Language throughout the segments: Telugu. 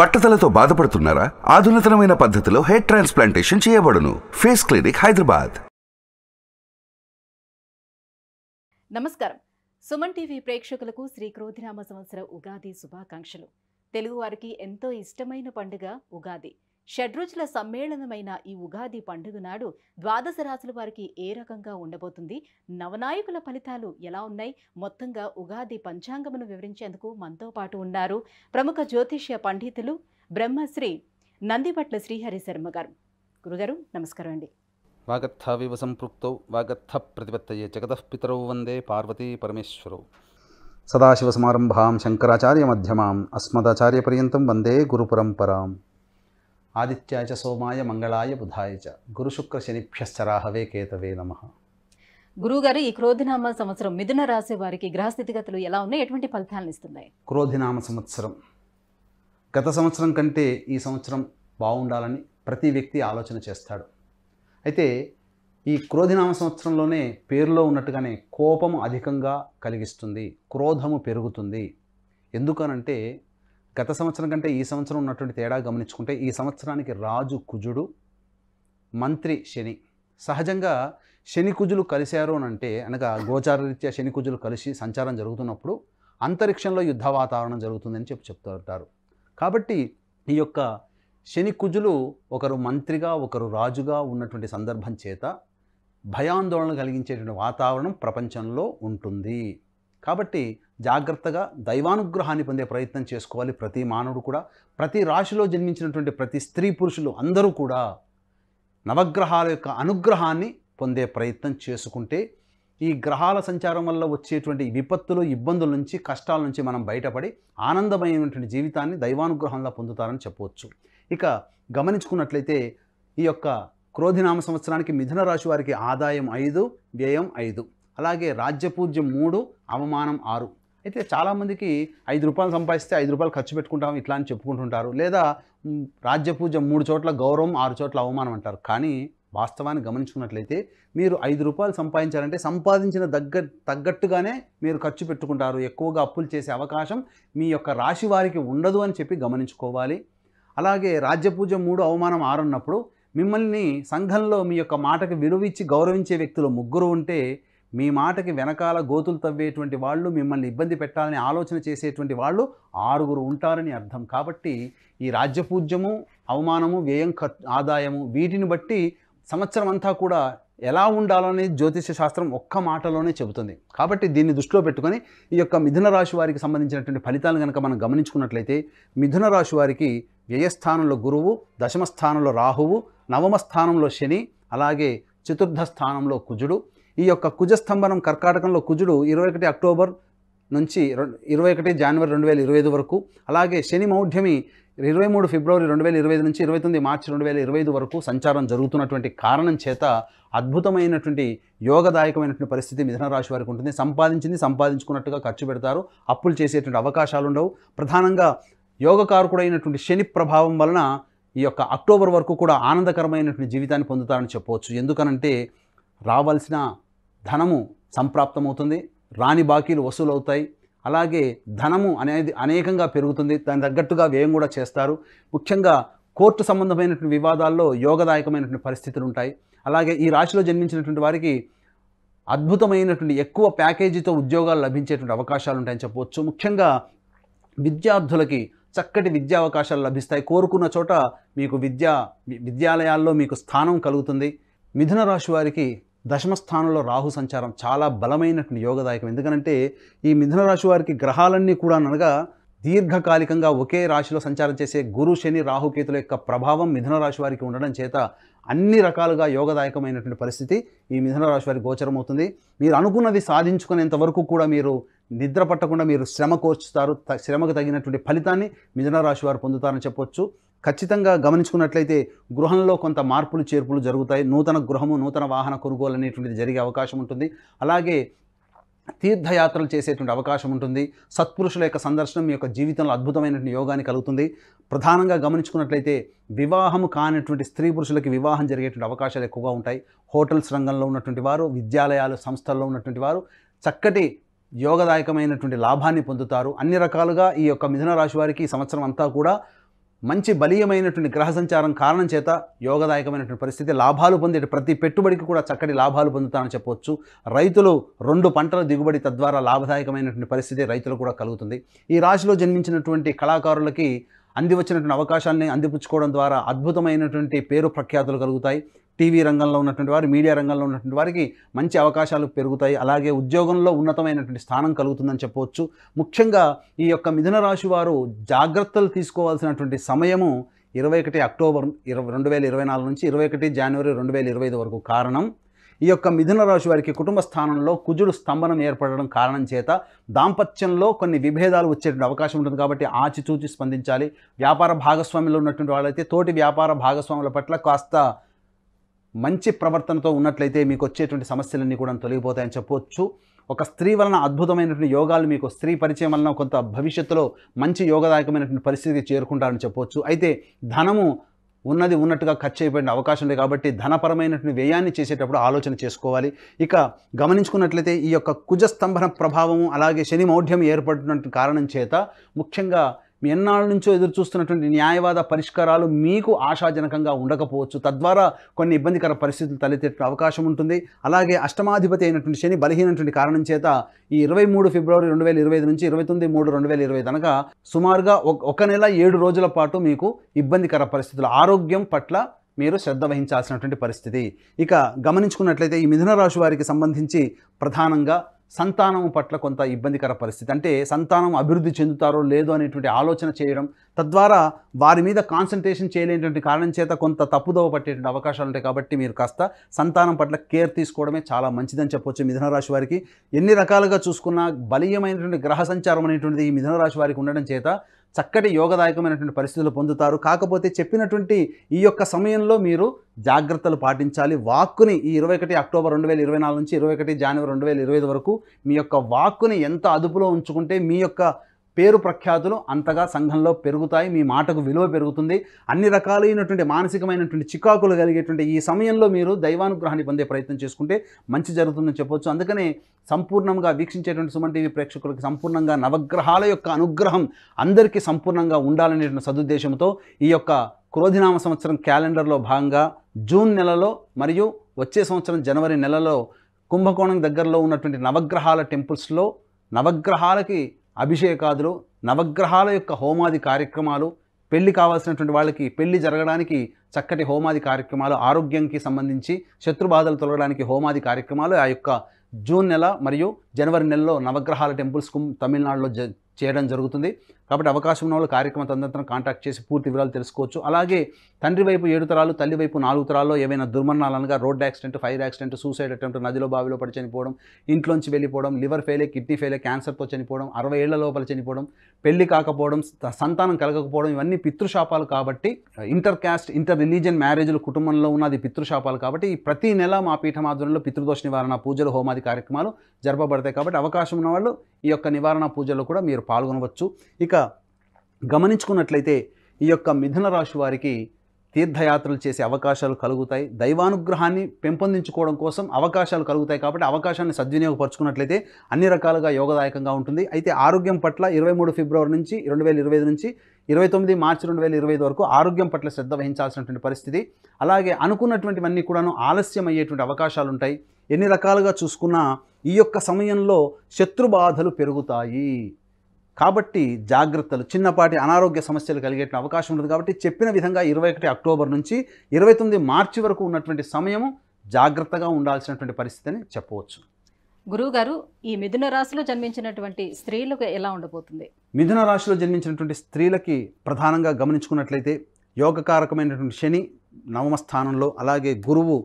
బట్టతలతో బాధపడుతున్నారా ఆధునితనమైన పద్ధతిలో హెయిర్ ట్రాన్స్ప్లాంటేషన్ చేయబడును ఫేస్ క్లినిక్ హైదరాబాద్ నమస్కారం సుమన్ టీవీ ప్రేక్షకులకు శ్రీ క్రోధినామ సంవత్సర ఉగాది శుభాకాంక్షలు తెలుగువారికి ఎంతో ఇష్టమైన పండుగ ఉగాది షడ్రుచుల సమ్మేళనమైన ఈ ఉగాది పండుగ నాడు ద్వాదశ రాశుల వారికి ఏ రకంగా ఉండబోతుంది నవనాయకుల ఫలితాలు ఎలా ఉన్నాయి మొత్తంగా ఉగాది పంచాంగమును వివరించేందుకు మనతో పాటు ఉన్నారు ప్రముఖ జ్యోతిష్య పండితులు బ్రహ్మశ్రీ నందిపట్ల శ్రీహరి శర్మ గారు గురుగారు నమస్కారం అండి వాగర్థవివ సంపృక్తౌ వాగర్థ ప్రతిపత్తయ్య జగతఃపితరౌ వందే పార్వతీ పరమేశ్వరౌ సమారంభాం శంకరాచార్య మధ్యమాం అస్మదాచార్య పర్యంతం వందే గురుపరంపరాం ఆదిత్యాయ సోమాయ మంగళాయ బుధాయ చ గురుశుక్ర శనిభ్యశ్చరాహవే కేతవే నమ గురుగారు ఈ క్రోధినామ సంవత్సరం మిథున రాసే వారికి గ్రహస్థితిగతులు ఎలా ఉన్నాయి ఎటువంటి ఫలితాలను ఇస్తున్నాయి క్రోధినామ సంవత్సరం గత సంవత్సరం కంటే ఈ సంవత్సరం బాగుండాలని ప్రతి వ్యక్తి ఆలోచన చేస్తాడు అయితే ఈ క్రోధినామ సంవత్సరంలోనే పేరులో ఉన్నట్టుగానే కోపము అధికంగా కలిగిస్తుంది క్రోధము పెరుగుతుంది ఎందుకనంటే గత సంవత్సరం కంటే ఈ సంవత్సరం ఉన్నటువంటి తేడా గమనించుకుంటే ఈ సంవత్సరానికి రాజు కుజుడు మంత్రి శని సహజంగా శని కుజులు కలిశారు అని అంటే అనగా గోచారరీత్యా శని కుజులు కలిసి సంచారం జరుగుతున్నప్పుడు అంతరిక్షంలో యుద్ధ వాతావరణం జరుగుతుందని చెప్పి చెప్తుంటారు కాబట్టి ఈ యొక్క శని కుజులు ఒకరు మంత్రిగా ఒకరు రాజుగా ఉన్నటువంటి సందర్భం చేత భయాందోళన కలిగించేటువంటి వాతావరణం ప్రపంచంలో ఉంటుంది కాబట్టి జాగ్రత్తగా దైవానుగ్రహాన్ని పొందే ప్రయత్నం చేసుకోవాలి ప్రతి మానవుడు కూడా ప్రతి రాశిలో జన్మించినటువంటి ప్రతి స్త్రీ పురుషులు అందరూ కూడా నవగ్రహాల యొక్క అనుగ్రహాన్ని పొందే ప్రయత్నం చేసుకుంటే ఈ గ్రహాల సంచారం వల్ల వచ్చేటువంటి విపత్తులు ఇబ్బందుల నుంచి కష్టాల నుంచి మనం బయటపడి ఆనందమైనటువంటి జీవితాన్ని దైవానుగ్రహంలో పొందుతారని చెప్పవచ్చు ఇక గమనించుకున్నట్లయితే ఈ యొక్క క్రోధినామ సంవత్సరానికి మిథున రాశి వారికి ఆదాయం ఐదు వ్యయం ఐదు అలాగే రాజ్యపూజ్యం మూడు అవమానం ఆరు అయితే చాలామందికి ఐదు రూపాయలు సంపాదిస్తే ఐదు రూపాయలు ఖర్చు పెట్టుకుంటాం ఇట్లా అని చెప్పుకుంటుంటారు లేదా రాజ్య పూజ మూడు చోట్ల గౌరవం ఆరు చోట్ల అవమానం అంటారు కానీ వాస్తవాన్ని గమనించుకున్నట్లయితే మీరు ఐదు రూపాయలు సంపాదించారంటే సంపాదించిన దగ్గ తగ్గట్టుగానే మీరు ఖర్చు పెట్టుకుంటారు ఎక్కువగా అప్పులు చేసే అవకాశం మీ యొక్క రాశి వారికి ఉండదు అని చెప్పి గమనించుకోవాలి అలాగే రాజ్య పూజ మూడు అవమానం ఆరున్నప్పుడు మిమ్మల్ని సంఘంలో మీ యొక్క మాటకు ఇచ్చి గౌరవించే వ్యక్తులు ముగ్గురు ఉంటే మీ మాటకి వెనకాల గోతులు తవ్వేటువంటి వాళ్ళు మిమ్మల్ని ఇబ్బంది పెట్టాలని ఆలోచన చేసేటువంటి వాళ్ళు ఆరుగురు ఉంటారని అర్థం కాబట్టి ఈ రాజ్యపూజ్యము అవమానము వ్యయం ఆదాయము వీటిని బట్టి సంవత్సరం అంతా కూడా ఎలా ఉండాలని జ్యోతిష శాస్త్రం ఒక్క మాటలోనే చెబుతుంది కాబట్టి దీన్ని దృష్టిలో పెట్టుకొని ఈ యొక్క మిథున రాశి వారికి సంబంధించినటువంటి ఫలితాలను కనుక మనం గమనించుకున్నట్లయితే మిథున రాశి వారికి వ్యయస్థానంలో గురువు దశమ స్థానంలో రాహువు నవమ స్థానంలో శని అలాగే చతుర్థ స్థానంలో కుజుడు ఈ యొక్క కుజస్తంభనం కర్కాటకంలో కుజుడు ఇరవై ఒకటి అక్టోబర్ నుంచి ఇరవై ఒకటి జనవరి రెండు వేల ఇరవై ఐదు వరకు అలాగే శని మౌఢ్యమి ఇరవై మూడు ఫిబ్రవరి రెండు వేల ఇరవై ఐదు నుంచి ఇరవై తొమ్మిది మార్చి రెండు వేల ఇరవై ఐదు వరకు సంచారం జరుగుతున్నటువంటి కారణం చేత అద్భుతమైనటువంటి యోగదాయకమైనటువంటి పరిస్థితి మిథున రాశి వారికి ఉంటుంది సంపాదించింది సంపాదించుకున్నట్టుగా ఖర్చు పెడతారు అప్పులు చేసేటువంటి అవకాశాలు ఉండవు ప్రధానంగా యోగకారుకుడైనటువంటి శని ప్రభావం వలన ఈ యొక్క అక్టోబర్ వరకు కూడా ఆనందకరమైనటువంటి జీవితాన్ని పొందుతారని చెప్పవచ్చు ఎందుకనంటే రావాల్సిన ధనము సంప్రాప్తమవుతుంది రాని బాకీలు వసూలవుతాయి అలాగే ధనము అనేది అనేకంగా పెరుగుతుంది దాని తగ్గట్టుగా వ్యయం కూడా చేస్తారు ముఖ్యంగా కోర్టు సంబంధమైనటువంటి వివాదాల్లో యోగదాయకమైనటువంటి పరిస్థితులు ఉంటాయి అలాగే ఈ రాశిలో జన్మించినటువంటి వారికి అద్భుతమైనటువంటి ఎక్కువ ప్యాకేజీతో ఉద్యోగాలు లభించేటువంటి అవకాశాలు ఉంటాయని చెప్పవచ్చు ముఖ్యంగా విద్యార్థులకి చక్కటి విద్యా అవకాశాలు లభిస్తాయి కోరుకున్న చోట మీకు విద్యా విద్యాలయాల్లో మీకు స్థానం కలుగుతుంది మిథున రాశి వారికి దశమ స్థానంలో రాహు సంచారం చాలా బలమైనటువంటి యోగదాయకం ఎందుకంటే ఈ మిథున రాశి వారికి గ్రహాలన్నీ కూడా అనగా దీర్ఘకాలికంగా ఒకే రాశిలో సంచారం చేసే గురు శని రాహుకేతుల యొక్క ప్రభావం మిథున రాశి వారికి ఉండడం చేత అన్ని రకాలుగా యోగదాయకమైనటువంటి పరిస్థితి ఈ మిథున రాశి వారికి గోచరమవుతుంది మీరు అనుకున్నది సాధించుకునేంత వరకు కూడా మీరు నిద్ర పట్టకుండా మీరు శ్రమ కోర్చుతారు శ్రమకు తగినటువంటి ఫలితాన్ని మిథున రాశి వారు పొందుతారని చెప్పొచ్చు ఖచ్చితంగా గమనించుకున్నట్లయితే గృహంలో కొంత మార్పులు చేర్పులు జరుగుతాయి నూతన గృహము నూతన వాహన కొనుగోలు అనేటువంటిది జరిగే అవకాశం ఉంటుంది అలాగే తీర్థయాత్రలు చేసేటువంటి అవకాశం ఉంటుంది సత్పురుషుల యొక్క సందర్శనం మీ యొక్క జీవితంలో అద్భుతమైనటువంటి యోగాన్ని కలుగుతుంది ప్రధానంగా గమనించుకున్నట్లయితే వివాహము కానటువంటి స్త్రీ పురుషులకి వివాహం జరిగేటువంటి అవకాశాలు ఎక్కువగా ఉంటాయి హోటల్స్ రంగంలో ఉన్నటువంటి వారు విద్యాలయాలు సంస్థల్లో ఉన్నటువంటి వారు చక్కటి యోగదాయకమైనటువంటి లాభాన్ని పొందుతారు అన్ని రకాలుగా ఈ యొక్క మిథున రాశి వారికి ఈ సంవత్సరం అంతా కూడా మంచి బలీయమైనటువంటి గ్రహ సంచారం కారణం చేత యోగదాయకమైనటువంటి పరిస్థితి లాభాలు పొందే ప్రతి పెట్టుబడికి కూడా చక్కటి లాభాలు పొందుతానని చెప్పవచ్చు రైతులు రెండు పంటల దిగుబడి తద్వారా లాభదాయకమైనటువంటి పరిస్థితి రైతులు కూడా కలుగుతుంది ఈ రాశిలో జన్మించినటువంటి కళాకారులకి అంది వచ్చినటువంటి అవకాశాన్ని అందిపుచ్చుకోవడం ద్వారా అద్భుతమైనటువంటి పేరు ప్రఖ్యాతులు కలుగుతాయి టీవీ రంగంలో ఉన్నటువంటి వారు మీడియా రంగంలో ఉన్నటువంటి వారికి మంచి అవకాశాలు పెరుగుతాయి అలాగే ఉద్యోగంలో ఉన్నతమైనటువంటి స్థానం కలుగుతుందని చెప్పవచ్చు ముఖ్యంగా ఈ యొక్క మిథున రాశి వారు జాగ్రత్తలు తీసుకోవాల్సినటువంటి సమయము ఇరవై ఒకటి అక్టోబర్ ఇరవై రెండు వేల ఇరవై నాలుగు నుంచి ఇరవై ఒకటి జనవరి రెండు వేల ఇరవై ఐదు వరకు కారణం ఈ యొక్క మిథున రాశి వారికి కుటుంబ స్థానంలో కుజుడు స్తంభనం ఏర్పడడం కారణం చేత దాంపత్యంలో కొన్ని విభేదాలు వచ్చేటువంటి అవకాశం ఉంటుంది కాబట్టి ఆచితూచి స్పందించాలి వ్యాపార భాగస్వామిలో ఉన్నటువంటి వాళ్ళైతే తోటి వ్యాపార భాగస్వాముల పట్ల కాస్త మంచి ప్రవర్తనతో ఉన్నట్లయితే మీకు వచ్చేటువంటి సమస్యలన్నీ కూడా తొలగిపోతాయని చెప్పవచ్చు ఒక స్త్రీ వలన అద్భుతమైనటువంటి యోగాలు మీకు స్త్రీ పరిచయం వలన కొంత భవిష్యత్తులో మంచి యోగదాయకమైనటువంటి పరిస్థితికి చేరుకుంటారని చెప్పవచ్చు అయితే ధనము ఉన్నది ఉన్నట్టుగా ఖర్చు అయిపోయిన అవకాశం ఉంది కాబట్టి ధనపరమైనటువంటి వ్యయాన్ని చేసేటప్పుడు ఆలోచన చేసుకోవాలి ఇక గమనించుకున్నట్లయితే ఈ యొక్క కుజస్తంభన ప్రభావము అలాగే శని మౌఢ్యం ఏర్పడినటువంటి కారణం చేత ముఖ్యంగా మీ ఎన్నాళ్ళ నుంచో ఎదురు చూస్తున్నటువంటి న్యాయవాద పరిష్కారాలు మీకు ఆశాజనకంగా ఉండకపోవచ్చు తద్వారా కొన్ని ఇబ్బందికర పరిస్థితులు తలెత్తే అవకాశం ఉంటుంది అలాగే అష్టమాధిపతి అయినటువంటి శని బలహీనటువంటి కారణం చేత ఈ ఇరవై మూడు ఫిబ్రవరి రెండు వేల ఇరవై ఐదు నుంచి ఇరవై తొమ్మిది మూడు రెండు వేల ఇరవై కనుక సుమారుగా ఒక నెల ఏడు రోజుల పాటు మీకు ఇబ్బందికర పరిస్థితులు ఆరోగ్యం పట్ల మీరు శ్రద్ధ వహించాల్సినటువంటి పరిస్థితి ఇక గమనించుకున్నట్లయితే ఈ మిథున రాశి వారికి సంబంధించి ప్రధానంగా సంతానం పట్ల కొంత ఇబ్బందికర పరిస్థితి అంటే సంతానం అభివృద్ధి చెందుతారో లేదో అనేటువంటి ఆలోచన చేయడం తద్వారా వారి మీద కాన్సన్ట్రేషన్ చేయలేనటువంటి కారణం చేత కొంత తప్పుదోవ పట్టేటువంటి అవకాశాలు ఉంటాయి కాబట్టి మీరు కాస్త సంతానం పట్ల కేర్ తీసుకోవడమే చాలా మంచిదని చెప్పొచ్చు మిథునరాశి వారికి ఎన్ని రకాలుగా చూసుకున్నా బలీయమైనటువంటి గ్రహ సంచారం అనేటువంటిది ఈ మిథునరాశి వారికి ఉండడం చేత చక్కటి యోగదాయకమైనటువంటి పరిస్థితులు పొందుతారు కాకపోతే చెప్పినటువంటి ఈ యొక్క సమయంలో మీరు జాగ్రత్తలు పాటించాలి వాక్కుని ఈ ఇరవై ఒకటి అక్టోబర్ రెండు వేల ఇరవై నాలుగు నుంచి ఇరవై ఒకటి జనవరి రెండు వేల ఇరవై వరకు మీ యొక్క వాక్కుని ఎంత అదుపులో ఉంచుకుంటే మీ యొక్క పేరు ప్రఖ్యాతులు అంతగా సంఘంలో పెరుగుతాయి మీ మాటకు విలువ పెరుగుతుంది అన్ని రకాలైనటువంటి మానసికమైనటువంటి చికాకులు కలిగేటువంటి ఈ సమయంలో మీరు దైవానుగ్రహాన్ని పొందే ప్రయత్నం చేసుకుంటే మంచి జరుగుతుందని చెప్పొచ్చు అందుకనే సంపూర్ణంగా వీక్షించేటువంటి సుమన్ టీవీ ప్రేక్షకులకు సంపూర్ణంగా నవగ్రహాల యొక్క అనుగ్రహం అందరికీ సంపూర్ణంగా ఉండాలనేటువంటి సదుద్దేశంతో ఈ యొక్క క్రోధినామ సంవత్సరం క్యాలెండర్లో భాగంగా జూన్ నెలలో మరియు వచ్చే సంవత్సరం జనవరి నెలలో కుంభకోణం దగ్గరలో ఉన్నటువంటి నవగ్రహాల టెంపుల్స్లో నవగ్రహాలకి అభిషేకాదులు నవగ్రహాల యొక్క హోమాది కార్యక్రమాలు పెళ్లి కావాల్సినటువంటి వాళ్ళకి పెళ్లి జరగడానికి చక్కటి హోమాది కార్యక్రమాలు ఆరోగ్యంకి సంబంధించి శత్రుబాధలు తొలగడానికి హోమాది కార్యక్రమాలు ఆ యొక్క జూన్ నెల మరియు జనవరి నెలలో నవగ్రహాల టెంపుల్స్ తమిళనాడులో చేయడం జరుగుతుంది కాబట్టి అవకాశం ఉన్న వాళ్ళు కార్యక్రమ తదనంతరం కాంటాక్ట్ చేసి పూర్తి వివరాలు తెలుసుకోవచ్చు అలాగే తండ్రి వైపు ఏడు తరాలు తల్లి వైపు నాలుగు తరాల్లో ఏవైనా దుర్మరణాలు అనగా road accident fire accident suicide attempt నదిలో బావిలో పడి చనిపోవడం ఇంట్లోంచి వెళ్ళిపోవడం లివర్ ఫెయిలే కిడ్నీ ఫెయిలే క్యాన్సర్తో చనిపోవడం అరవై ఏళ్ల లోపల చనిపోవడం పెళ్లి కాకపోవడం సంతానం కలగకపోవడం ఇవన్నీ పితృశాపాలు కాబట్టి ఇంటర్ క్యాస్ట్ ఇంటర్ రిలీజియన్ మ్యారేజ్లు కుటుంబంలో ఉన్నది పితృశాపాలు కాబట్టి ప్రతి నెల మా పీఠం ఆధ్వర్యంలో పితృదోష నివారణ పూజలు హోమాది కార్యక్రమాలు జరపబడతాయి కాబట్టి అవకాశం ఉన్నవాళ్ళు ఈ యొక్క నివారణ పూజల్లో కూడా మీరు పాల్గొనవచ్చు ఇక గమనించుకున్నట్లయితే ఈ యొక్క మిథున రాశి వారికి తీర్థయాత్రలు చేసే అవకాశాలు కలుగుతాయి దైవానుగ్రహాన్ని పెంపొందించుకోవడం కోసం అవకాశాలు కలుగుతాయి కాబట్టి అవకాశాన్ని సద్వినియోగపరచుకున్నట్లయితే అన్ని రకాలుగా యోగదాయకంగా ఉంటుంది అయితే ఆరోగ్యం పట్ల ఇరవై మూడు ఫిబ్రవరి నుంచి రెండు వేల ఇరవై నుంచి ఇరవై తొమ్మిది మార్చి రెండు వేల ఇరవై వరకు ఆరోగ్యం పట్ల శ్రద్ధ వహించాల్సినటువంటి పరిస్థితి అలాగే అనుకున్నటువంటివన్నీ కూడాను ఆలస్యం అయ్యేటువంటి అవకాశాలు ఉంటాయి ఎన్ని రకాలుగా చూసుకున్నా ఈ యొక్క సమయంలో శత్రుబాధలు పెరుగుతాయి కాబట్టి జాగ్రత్తలు చిన్నపాటి అనారోగ్య సమస్యలు కలిగే అవకాశం ఉంటుంది కాబట్టి చెప్పిన విధంగా ఇరవై ఒకటి అక్టోబర్ నుంచి ఇరవై తొమ్మిది మార్చి వరకు ఉన్నటువంటి సమయము జాగ్రత్తగా ఉండాల్సినటువంటి పరిస్థితిని చెప్పవచ్చు గురువుగారు ఈ మిథున రాశిలో జన్మించినటువంటి స్త్రీలకు ఎలా ఉండబోతుంది మిథున రాశిలో జన్మించినటువంటి స్త్రీలకి ప్రధానంగా గమనించుకున్నట్లయితే యోగకారకమైనటువంటి శని నవమ స్థానంలో అలాగే గురువు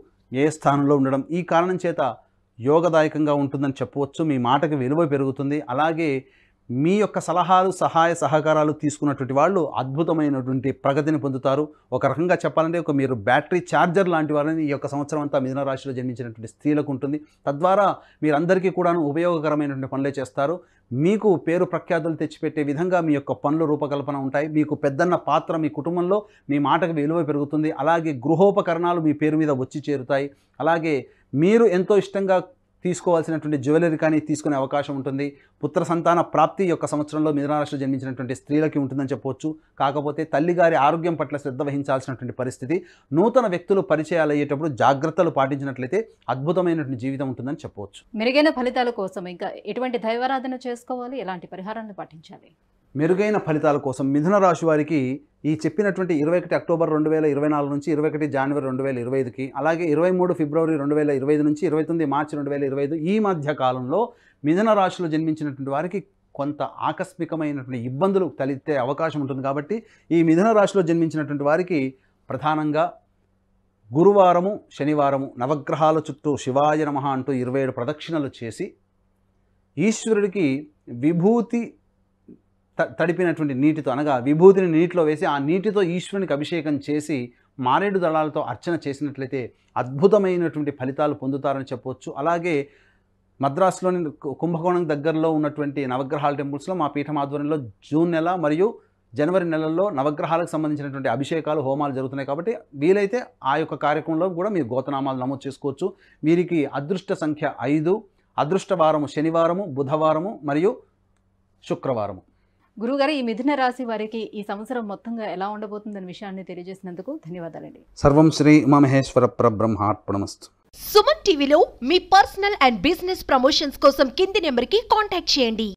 ఏ స్థానంలో ఉండడం ఈ కారణం చేత యోగదాయకంగా ఉంటుందని చెప్పవచ్చు మీ మాటకి విలువ పెరుగుతుంది అలాగే మీ యొక్క సలహాలు సహాయ సహకారాలు తీసుకున్నటువంటి వాళ్ళు అద్భుతమైనటువంటి ప్రగతిని పొందుతారు ఒక రకంగా చెప్పాలంటే ఒక మీరు బ్యాటరీ ఛార్జర్ లాంటి వాళ్ళని ఈ యొక్క సంవత్సరం అంతా మిథున రాశిలో జన్మించినటువంటి స్త్రీలకు ఉంటుంది తద్వారా మీరందరికీ కూడాను ఉపయోగకరమైనటువంటి పనులే చేస్తారు మీకు పేరు ప్రఖ్యాతులు తెచ్చిపెట్టే విధంగా మీ యొక్క పనుల రూపకల్పన ఉంటాయి మీకు పెద్దన్న పాత్ర మీ కుటుంబంలో మీ మాటకు విలువ పెరుగుతుంది అలాగే గృహోపకరణాలు మీ పేరు మీద వచ్చి చేరుతాయి అలాగే మీరు ఎంతో ఇష్టంగా తీసుకోవాల్సినటువంటి జ్యువెలరీ కానీ తీసుకునే అవకాశం ఉంటుంది పుత్ర సంతాన ప్రాప్తి యొక్క సంవత్సరంలో మిథునరాశిలో జన్మించినటువంటి స్త్రీలకి ఉంటుందని చెప్పవచ్చు కాకపోతే తల్లిగారి ఆరోగ్యం పట్ల శ్రద్ధ వహించాల్సినటువంటి పరిస్థితి నూతన వ్యక్తులు పరిచయాలు అయ్యేటప్పుడు జాగ్రత్తలు పాటించినట్లయితే అద్భుతమైనటువంటి జీవితం ఉంటుందని చెప్పవచ్చు మెరుగైన ఫలితాల కోసం ఇంకా ఎటువంటి దైవారాధన చేసుకోవాలి ఎలాంటి పరిహారాన్ని పాటించాలి మెరుగైన ఫలితాల కోసం మిథున రాశి వారికి ఈ చెప్పినటువంటి ఇరవై ఒకటి అక్టోబర్ రెండు వేల ఇరవై నాలుగు నుంచి ఇరవై ఒకటి జనవరి రెండు వేల ఇరవై ఐదుకి అలాగే ఇరవై మూడు ఫిబ్రవరి రెండు వేల ఇరవై ఐదు నుంచి ఇరవై తొమ్మిది మార్చి రెండు వేల ఇరవై ఐదు ఈ మధ్య కాలంలో మిథున రాశిలో జన్మించినటువంటి వారికి కొంత ఆకస్మికమైనటువంటి ఇబ్బందులు తలెత్తే అవకాశం ఉంటుంది కాబట్టి ఈ మిథున రాశిలో జన్మించినటువంటి వారికి ప్రధానంగా గురువారము శనివారము నవగ్రహాల చుట్టూ శివాయ నమ అంటూ ఇరవై ఏడు ప్రదక్షిణలు చేసి ఈశ్వరుడికి విభూతి తడిపినటువంటి నీటితో అనగా విభూతిని నీటిలో వేసి ఆ నీటితో ఈశ్వరునికి అభిషేకం చేసి మారేడు దళాలతో అర్చన చేసినట్లయితే అద్భుతమైనటువంటి ఫలితాలు పొందుతారని చెప్పవచ్చు అలాగే మద్రాసులోని కుంభకోణం దగ్గరలో ఉన్నటువంటి నవగ్రహాల టెంపుల్స్లో మా పీఠం ఆధ్వర్యంలో జూన్ నెల మరియు జనవరి నెలల్లో నవగ్రహాలకు సంబంధించినటువంటి అభిషేకాలు హోమాలు జరుగుతున్నాయి కాబట్టి వీలైతే ఆ యొక్క కార్యక్రమంలో కూడా మీరు గోతనామాలు నమోదు చేసుకోవచ్చు వీరికి అదృష్ట సంఖ్య ఐదు అదృష్టవారము శనివారము బుధవారము మరియు శుక్రవారము గురుగారు ఈ మిథున రాశి వారికి ఈ సంవత్సరం మొత్తంగా ఎలా ఉండబోతుందనే విషయాన్ని తెలియజేసినందుకు ధన్యవాదాలండి సర్వం శ్రీ ఉమామహేశ్వర పరబ్రహ్మార్పణమస్తు సుమన్ టీవీలో మీ పర్సనల్ అండ్ బిజినెస్ ప్రమోషన్స్ కోసం కింది నెంబర్కి కాంటాక్ట్ చేయండి